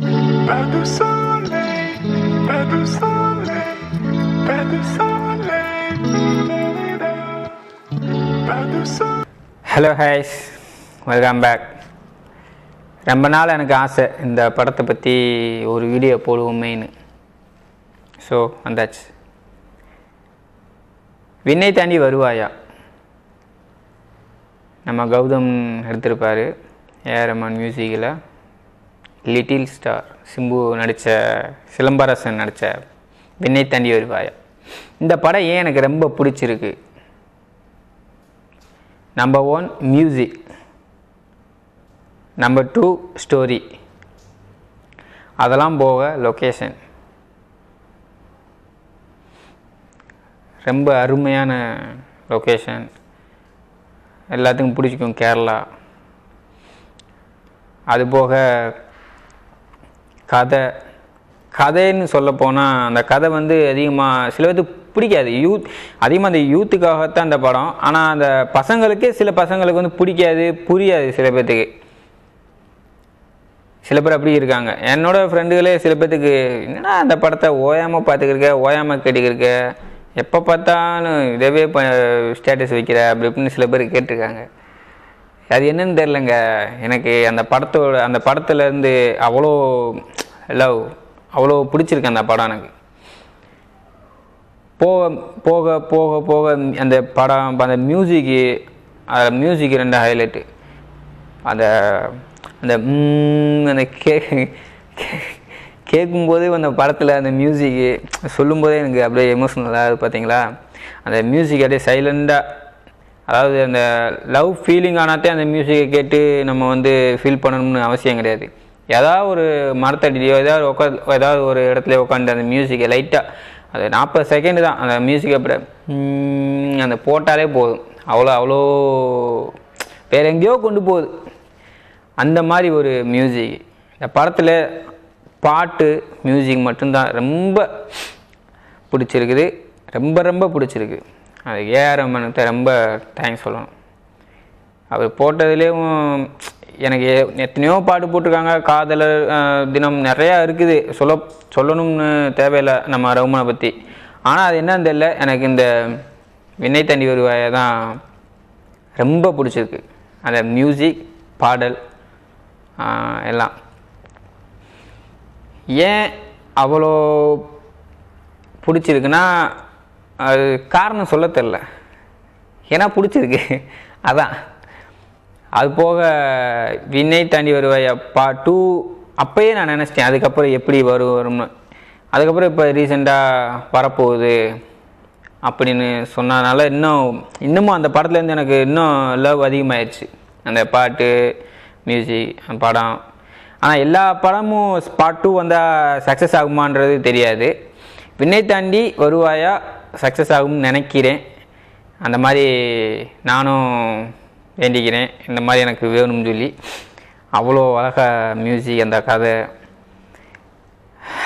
hello highs welcome back ரொம்ப நாள் எனக்கு ஆசை இந்த படத்தை பற்றி ஒரு வீடியோ போடுவோமேனு ஸோ வந்தாச்சு விண்ணை தாண்டி வருவாயா நம்ம கௌதம் எடுத்திருப்பார் ஏஆர் ரமன் மியூசிக்கில் லிட்டில் ஸ்டார் சிம்பு நடித்த சிலம்பரசன் நடித்த விண்ணை தாண்டி வருவாயா இந்த படம் ஏன் எனக்கு ரொம்ப பிடிச்சிருக்கு number one music number two story அதெல்லாம் போக லொக்கேஷன் ரொம்ப அருமையான லொக்கேஷன் எல்லாத்துக்கும் பிடிச்சிக்கும் கேரளா அதுபோக கதை கதைன்னு சொல்ல போனால் அந்த கதை வந்து அதிகமாக சில பேருக்கு பிடிக்காது யூத் அதிகமாக அந்த யூத்துக்காகத்தான் அந்த படம் ஆனால் அந்த பசங்களுக்கு சில பசங்களுக்கு வந்து பிடிக்காது புரியாது சில பேர்த்துக்கு சில பேர் அப்படி இருக்காங்க என்னோட ஃப்ரெண்டுகளே சில பேர்த்துக்கு என்னடா அந்த படத்தை ஓயாமல் பார்த்துக்கிருக்க ஓயாமல் கேட்டுக்கிருக்க எப்போ பார்த்தாலும் இதவே ஸ்டேட்டஸ் வைக்கிற அப்படி இப்படின்னு சில பேர் கேட்டிருக்காங்க அது என்னன்னு தெரிலங்க எனக்கு அந்த படத்தோட அந்த படத்துலேருந்து அவ்வளோ லவ் அவ்வளோ பிடிச்சிருக்கு அந்த படம் எனக்கு போக போக போக போக அந்த படம் அந்த மியூசிக்கு அந்த மியூசிக் ரெண்டு ஹைலைட்டு அந்த அந்த அந்த கே கேட்கும்போது அந்த படத்தில் அந்த மியூசிக்கு சொல்லும்போதே எனக்கு அப்படியே எமோஷனலாக இருக்குது பார்த்தீங்களா அந்த மியூசிக் அப்படியே சைலண்டாக அதாவது அந்த லவ் ஃபீலிங் ஆனாத்தே அந்த மியூசிக்கை கேட்டு நம்ம வந்து ஃபீல் பண்ணணும்னு அவசியம் கிடையாது ஏதாவது ஒரு மரத்தடியோ ஏதாவது உட்காந்து ஏதாவது ஒரு இடத்துல உட்காந்து அந்த மியூசிக்கை லைட்டாக அது நாற்பது செகண்டு தான் அந்த மியூசிக்கை அப்படி அந்த போட்டாலே போதும் அவ்வளோ அவ்வளோ வேறு எங்கேயோ கொண்டு போகுது அந்த மாதிரி ஒரு மியூசிக் இந்த படத்தில் பாட்டு மியூசிக் மட்டும்தான் ரொம்ப பிடிச்சிருக்குது ரொம்ப ரொம்ப பிடிச்சிருக்குது அது ஏஆர் ரமனுக்கு ரொம்ப தேங்க்ஸ் சொல்லணும் அவர் போட்டதுலேயும் எனக்கு எத்தனையோ பாட்டு போட்டிருக்காங்க காதலர் தினம் நிறையா இருக்குது சொல்ல சொல்லணும்னு தேவையில்லை நம்ம ரவுமனை பற்றி ஆனால் அது என்னன்னு தெரியல எனக்கு இந்த வினை தண்ணி வருவாயை தான் ரொம்ப பிடிச்சிருக்கு அந்த மியூசிக் பாடல் எல்லாம் ஏன் அவ்வளோ பிடிச்சிருக்குன்னா அது காரணம் சொல்ல தெரில ஏன்னா பிடிச்சிருக்கு அதான் அது போக விண்ணை தாண்டி வருவாய் அப்பா டூ அப்பயே நான் நினச்சிட்டேன் அதுக்கப்புறம் எப்படி வரும் வரும்னு அதுக்கப்புறம் இப்போ ரீசெண்டாக வரப்போகுது அப்படின்னு சொன்னதுனால இன்னும் இன்னமும் அந்த படத்துலேருந்து எனக்கு இன்னும் லவ் அதிகமாகிடுச்சு அந்த பாட்டு மியூசிக் படம் ஆனால் எல்லா படமும் ஸ்பாட் டூ வந்தால் சக்ஸஸ் ஆகுமான்றது தெரியாது விண்ணை தாண்டி வருவாயா சக்ஸஸ் ஆகும்னு நினைக்கிறேன் அந்த மாதிரி நானும் வேண்டிக்கிறேன் இந்த மாதிரி எனக்கு வேணும்னு சொல்லி அவ்வளோ அழகாக மியூசிக் அந்த கதை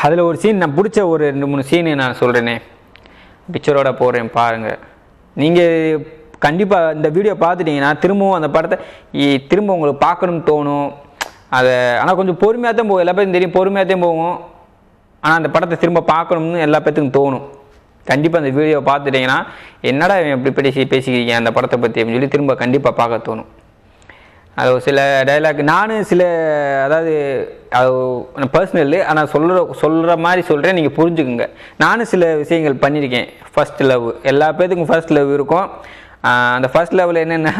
அதில் ஒரு சீன் நான் பிடிச்ச ஒரு ரெண்டு மூணு சீனு நான் சொல்கிறேனே பிக்சரோட போகிறேன் பாருங்கள் நீங்கள் கண்டிப்பாக இந்த வீடியோ பார்த்துட்டிங்கன்னா திரும்பவும் அந்த படத்தை திரும்ப உங்களுக்கு பார்க்கணும்னு தோணும் அதை ஆனால் கொஞ்சம் பொறுமையாக தான் போகும் எல்லா பேருக்கும் தெரியும் பொறுமையாக தான் போகும் ஆனால் அந்த படத்தை திரும்ப பார்க்கணும்னு எல்லா பேர்த்துக்கும் தோணும் கண்டிப்பாக அந்த வீடியோ பார்த்துட்டிங்கன்னா என்னடா இவன் இப்படி பேசி பேசிக்கிறீங்க அந்த படத்தை பற்றி அப்படின்னு சொல்லி திரும்ப கண்டிப்பாக பார்க்க தோணும் அது சில டைலாக் நானும் சில அதாவது அது பர்சனல் ஆனால் சொல்கிற சொல்கிற மாதிரி சொல்கிறேன் நீங்கள் புரிஞ்சுக்குங்க நானும் சில விஷயங்கள் பண்ணியிருக்கேன் ஃபஸ்ட் லவ் எல்லா பேத்துக்கும் ஃபஸ்ட் லவ் இருக்கும் அந்த ஃபஸ்ட் லெவலில் என்னென்ன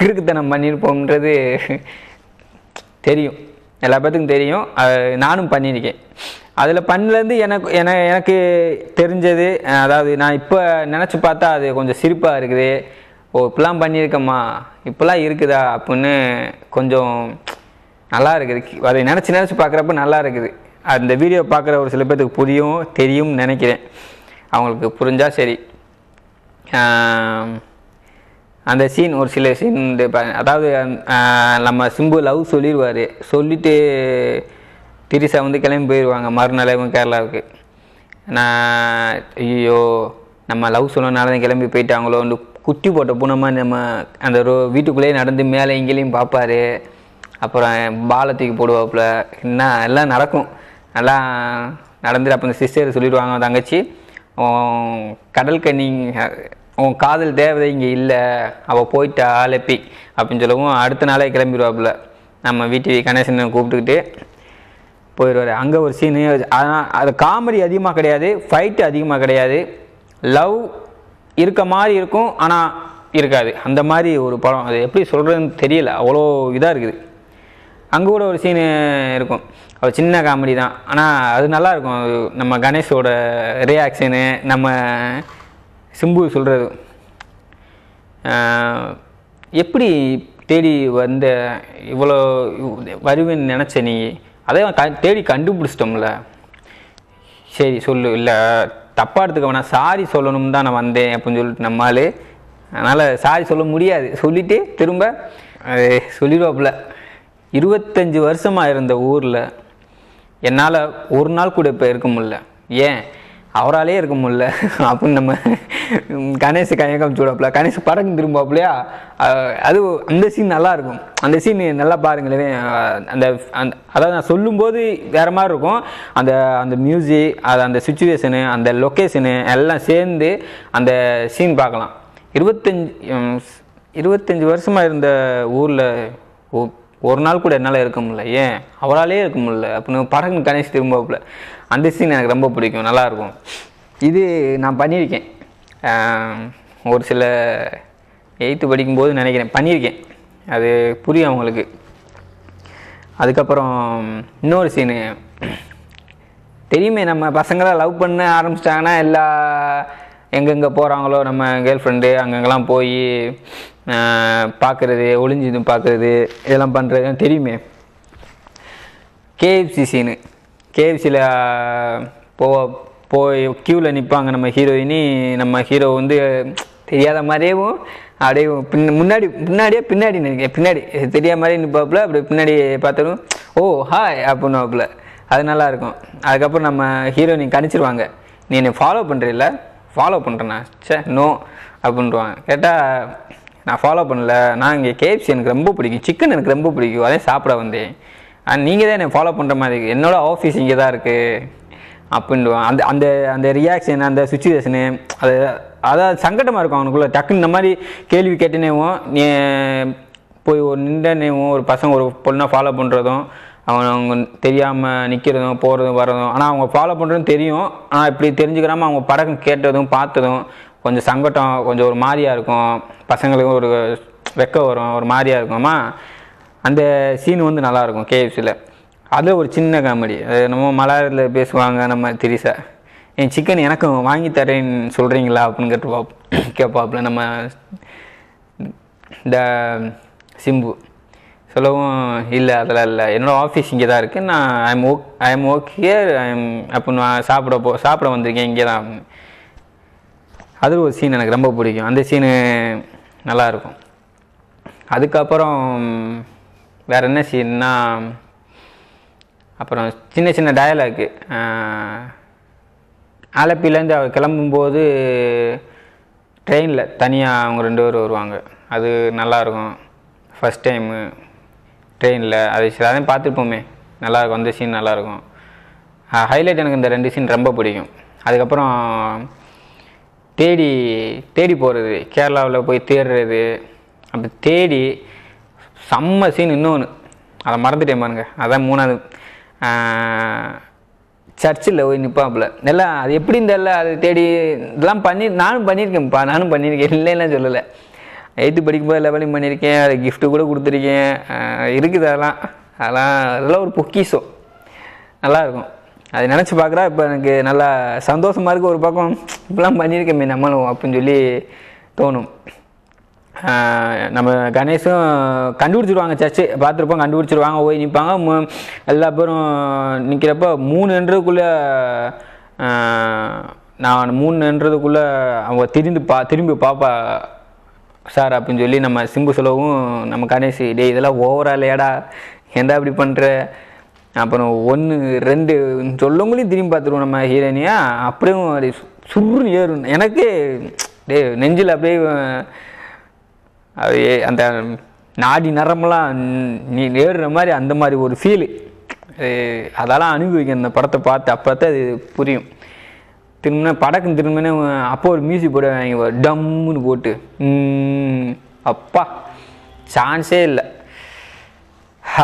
கிறுக்குத்தனம் பண்ணியிருப்போம்ன்றது தெரியும் எல்லா பேத்துக்கும் தெரியும் நானும் பண்ணியிருக்கேன் அதில் பண்ணிலேருந்து எனக்கு என எனக்கு தெரிஞ்சது அதாவது நான் இப்போ நினச்சி பார்த்தா அது கொஞ்சம் சிரிப்பாக இருக்குது ஓ இப்பெல்லாம் பண்ணியிருக்கம்மா இப்பெல்லாம் இருக்குதா அப்படின்னு கொஞ்சம் நல்லா இருக்குது அதை நினச்சி நினச்சி பார்க்குறப்ப நல்லா இருக்குது அந்த வீடியோ பார்க்குற ஒரு சில பேர்த்துக்கு புரியும் தெரியும்னு நினைக்கிறேன் அவங்களுக்கு புரிஞ்சால் சரி அந்த சீன் ஒரு சில சீன் அதாவது நம்ம சிம்பு லவ் சொல்லிடுவார் சொல்லிவிட்டு திரிசா வந்து கிளம்பி போயிடுவாங்க மறுநாள் இவங்க கேரளாவுக்கு நான் ஐயோ நம்ம லவ் சொன்னனால தான் கிளம்பி போயிட்டாங்களோ வந்து குட்டி போட்ட பூனமாக நம்ம அந்த ரோ வீட்டுக்குள்ளேயே நடந்து மேலே எங்கேயும் பார்ப்பார் அப்புறம் பாலை தூக்கி போடுவாப்புல என்ன எல்லாம் நடக்கும் நல்லா நடந்துட்டு அப்போ இந்த சிஸ்டர் சொல்லிடுவாங்க தங்கச்சி கடல் கண்ணி உன் காதல் தேவதை இங்கே இல்லை அவள் போயிட்டா ஆலப்பி அப்படின்னு சொல்லவும் அடுத்த நாளே கிளம்பிடுவாப்புல நம்ம வீட்டு கணேசனை கூப்பிட்டுக்கிட்டு போயிடுவார் அங்கே ஒரு சீனு அதனால் அது காமெடி அதிகமாக கிடையாது ஃபைட்டு அதிகமாக கிடையாது லவ் இருக்க மாதிரி இருக்கும் ஆனால் இருக்காது அந்த மாதிரி ஒரு படம் அது எப்படி சொல்கிறதுன்னு தெரியல அவ்வளோ இதாக இருக்குது அங்கே கூட ஒரு சீனு இருக்கும் அது சின்ன காமெடி தான் ஆனால் அது நல்லாயிருக்கும் அது நம்ம கணேஷோட ரியாக்ஷனு நம்ம சிம்பு சொல்கிறது எப்படி தேடி வந்த இவ்வளோ வருவேன்னு நினச்ச நீ அதே க தேடி கண்டுபிடிச்சிட்டோம்ல சரி சொல்லு இல்லை தப்பாக எடுத்துக்க வேணாம் சாரி சொல்லணும் தான் நான் வந்தேன் அப்படின்னு சொல்லிட்டு நம்மால் அதனால் சாரி சொல்ல முடியாது சொல்லிவிட்டு திரும்ப சொல்லிடுவாப்புல இருபத்தஞ்சி வருஷமாக இருந்த ஊரில் என்னால் ஒரு நாள் கூட இப்போ இருக்க முடில ஏன் அவராலே இருக்க முடியல அப்படின்னு நம்ம கணேஷ் கயக்கம் சூடாப்பில் கணேஷ் படம் திரும்பாப்புலையா அது அந்த சீன் நல்லாயிருக்கும் அந்த சீன் நல்லா பாருங்களேன் அந்த அந்த அதாவது நான் சொல்லும்போது வேறு மாதிரி இருக்கும் அந்த அந்த மியூசிக் அது அந்த சுச்சுவேஷனு அந்த லொக்கேஷனு எல்லாம் சேர்ந்து அந்த சீன் பார்க்கலாம் இருபத்தஞ்சி இருபத்தஞ்சி வருஷமாக இருந்த ஊரில் ஓ ஒரு நாள் கூட என்னால் இருக்க முடியல ஏன் அவராலே இருக்க முடியல அப்படின்னு படகு கணேஷ் திரும்பப்பில் அந்த சீன் எனக்கு ரொம்ப பிடிக்கும் நல்லாயிருக்கும் இது நான் பண்ணியிருக்கேன் ஒரு சில எயித்து படிக்கும்போது நினைக்கிறேன் பண்ணியிருக்கேன் அது புரியும் அவங்களுக்கு அதுக்கப்புறம் இன்னொரு சீனு தெரியுமே நம்ம பசங்களாம் லவ் பண்ண ஆரம்பிச்சிட்டாங்கன்னா எல்லா எங்கெங்கே போகிறாங்களோ நம்ம கேர்ள் ஃப்ரெண்டு அங்கெங்கெல்லாம் போய் பார்க்குறது ஒளிஞ்சு பார்க்குறது இதெல்லாம் பண்ணுறது தெரியுமே கேஎஃப்சி சீனு கேஎஃப்சியில் போ போய் க்யூவில் நிற்பாங்க நம்ம ஹீரோயினி நம்ம ஹீரோ வந்து தெரியாத மாதிரியேவும் அப்படியே பின் முன்னாடி முன்னாடியே பின்னாடி நினைக்கிறேன் பின்னாடி தெரியாத மாதிரி நிற்பாப்புல அப்படி பின்னாடி பார்த்துடும் ஓ ஹாய் அப்படின்னு அது நல்லாயிருக்கும் அதுக்கப்புறம் நம்ம ஹீரோயினி கணிச்சிருவாங்க நீ என்னை ஃபாலோ பண்ணுறீல்ல ஃபாலோ பண்ணுறேண்ணா சே நோ அப்படின்ட்டுவாங்க கேட்டால் நான் ஃபாலோ பண்ணல நான் இங்கே கேஎஃப்சி எனக்கு ரொம்ப பிடிக்கும் சிக்கன் எனக்கு ரொம்ப பிடிக்கும் அதே சாப்பிட வந்தேன் நீங்கள் தான் என்னை ஃபாலோ பண்ணுற மாதிரி இருக்குது என்னோடய ஆஃபீஸ் இங்கே தான் இருக்குது அப்படின்டுவான் அந்த அந்த அந்த ரியாக்ஷன் அந்த சுச்சுவேஷனு அது அதாவது சங்கடமாக இருக்கும் அவனுக்குள்ளே டக்குன்னு இந்த மாதிரி கேள்வி கேட்டனேவும் நீ போய் ஒரு நின்றனேவும் ஒரு பசங்க ஒரு பொண்ணை ஃபாலோ பண்ணுறதும் அவன் அவங்க தெரியாமல் நிற்கிறதும் போகிறதும் வர்றதும் ஆனால் அவங்க ஃபாலோ பண்ணுறதும் தெரியும் ஆனால் இப்படி தெரிஞ்சுக்கிறாமல் அவங்க படக்கம் கேட்டதும் பார்த்ததும் கொஞ்சம் சங்கடம் கொஞ்சம் ஒரு மாதிரியாக இருக்கும் பசங்களுக்கும் ஒரு வெக்க வரும் ஒரு மாதிரியாக இருக்கும்மா அந்த சீன் வந்து நல்லாயிருக்கும் கேஎஃப்சியில் அது ஒரு சின்ன காமெடி நம்ம மலையாளத்தில் பேசுவாங்க நம்ம திரிசா என் சிக்கன் எனக்கும் வாங்கி தரேன்னு சொல்கிறீங்களா அப்படின்னு பாப் கேட்பாப்புல நம்ம இந்த சிம்பு சொல்லவும் இல்லை அதெல்லாம் இல்லை என்னோடய ஆஃபீஸ் இங்கே தான் இருக்குது நான் I'm okay I'm okay I'm அப்போ நான் சாப்பிட போ சாப்பிட வந்திருக்கேன் இங்கே தான் அது ஒரு சீன் எனக்கு ரொம்ப பிடிக்கும் அந்த சீனு நல்லாயிருக்கும் அதுக்கப்புறம் வேறு என்ன சீன்னா அப்புறம் சின்ன சின்ன டயலாக்கு ஆலப்பிலேருந்து அவர் கிளம்பும்போது ட்ரெயினில் தனியாக அவங்க ரெண்டு பேரும் வருவாங்க அது நல்லாயிருக்கும் ஃபஸ்ட் டைமு ட்ரெயினில் அது அதையும் பார்த்துருப்போமே நல்லாயிருக்கும் அந்த சீன் நல்லாயிருக்கும் ஹைலைட் எனக்கு இந்த ரெண்டு சீன் ரொம்ப பிடிக்கும் அதுக்கப்புறம் தேடி தேடி போகிறது கேரளாவில் போய் தேடுறது அப்படி தேடி செம்ம சீன் இன்னொன்று அதை மறந்துட்டேன் பாருங்க அதான் மூணாவது சர்ச்சில் போய் நிற்பாப்புல நல்லா அது எப்படி இருந்தால அது தேடி இதெல்லாம் பண்ணி நானும் பண்ணியிருக்கேன்ப்பா நானும் பண்ணியிருக்கேன் இல்லைன்னா சொல்லலை எயித்து படிக்கும்போது லெவலிங் பண்ணியிருக்கேன் அது கிஃப்ட்டு கூட கொடுத்துருக்கேன் இருக்குது அதெல்லாம் அதெல்லாம் அதெல்லாம் ஒரு பொக்கிஷம் நல்லாயிருக்கும் அது நினச்சி பார்க்குறா இப்போ எனக்கு நல்லா சந்தோஷமாக இருக்குது ஒரு பக்கம் இப்பெல்லாம் பண்ணியிருக்கேன் நம்மளும் அப்படின்னு சொல்லி தோணும் நம்ம கணேஷும் கண்டுபிடிச்சிருவாங்க சர்ச்சு பார்த்துருப்போம் கண்டுபிடிச்சிடுவாங்க போய் நிற்பாங்க எல்லா பேரும் நிற்கிறப்ப மூணுன்றதுக்குள்ளே நான் மூணுன்றதுக்குள்ளே அவங்க திரும்பி பா திரும்பி பார்ப்பா சார் அப்படின்னு சொல்லி நம்ம சிம்பு செலவும் நம்ம கணேஷ் டே இதெல்லாம் ஓவரால் ஏடா ஏண்டா இப்படி பண்ணுற அப்புறம் ஒன்று ரெண்டு சொல்லவங்களையும் திரும்பி பார்த்துருவோம் நம்ம ஹீரோனியா அப்படியும் அது சுரு ஏறும் எனக்கு டே நெஞ்சில் அப்படியே அது அந்த நாடி நரம்லாம் நீ ஏறுற மாதிரி அந்த மாதிரி ஒரு ஃபீலு அதெல்லாம் அனுபவிக்க அந்த படத்தை பார்த்து அப்போ தான் அது புரியும் திரும்ப படக்குன்னு திரும்பினே அப்போ ஒரு மியூசிக் போடுவாங்க டம்முன்னு போட்டு அப்பா சான்ஸே இல்லை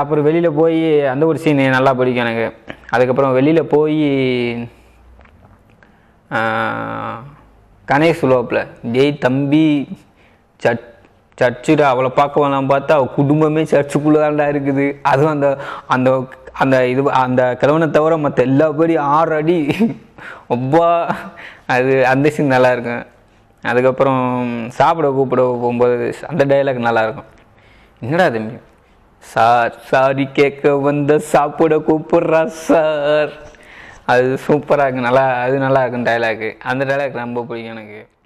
அப்புறம் வெளியில் போய் அந்த ஒரு சீன் நல்லா பிடிக்கும் எனக்கு அதுக்கப்புறம் வெளியில் போய் கணேஷ் ஸ்லோப்பில் ஜெய் தம்பி சர்ச் சர்ச்சுடா அவளை பார்க்க வரலாம் பார்த்தா அவள் குடும்பமே சர்ச்சுக்குள்ளே தாண்டா இருக்குது அதுவும் அந்த அந்த அந்த இது அந்த கிழவனை தவிர மற்ற எல்லா பேரையும் ஆறு அடி ஒவ்வா அது அந்த சீன் நல்லாயிருக்கும் அதுக்கப்புறம் சாப்பிட கூப்பிட போகும்போது அந்த டைலாக் நல்லாயிருக்கும் என்னடா தம்பி சார் சாரி கேட்க வந்த சாப்பிட கூப்பிட்றா சார் அது சூப்பராக இருக்கு நல்லா அது நல்லா இருக்கும் டைலாக்கு அந்த டைலாக் ரொம்ப பிடிக்கும் எனக்கு